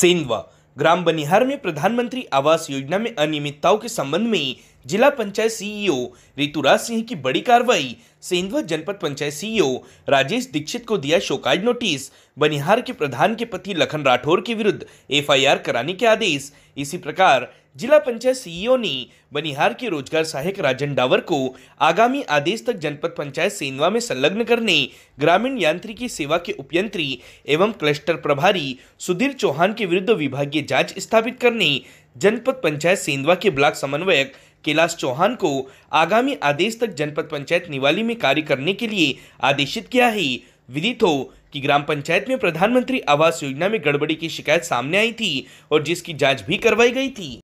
सेंधवा ग्राम बनिहार में प्रधानमंत्री आवास योजना में अनियमितताओं के संबंध में जिला पंचायत सीईओ ऋतुराज सिंह की बड़ी कार्रवाई सेंधवा जनपद पंचायत सीईओ राजेश दीक्षित को दिया शोकाज नोटिस बनिहार के प्रधान के पति लखन राठौर के विरुद्ध एफआईआर कराने के आदेश इसी प्रकार जिला पंचायत सीईओ ने बनिहार के रोजगार सहायक राजन डावर को आगामी आदेश तक जनपद पंचायत सेनवा में संलग्न करने ग्रामीण यांत्रिकी सेवा के उपयंत्री एवं क्लस्टर प्रभारी सुधीर चौहान के विरुद्ध विभागीय जांच स्थापित करने जनपद पंचायत सेंधवा के ब्लॉक समन्वयक कैलाश चौहान को आगामी आदेश तक जनपद पंचायत निवाली में कार्य करने के लिए आदेशित किया है विदित हो कि ग्राम पंचायत में प्रधानमंत्री आवास योजना में गड़बड़ी की शिकायत सामने आई थी और जिसकी जांच भी करवाई गई थी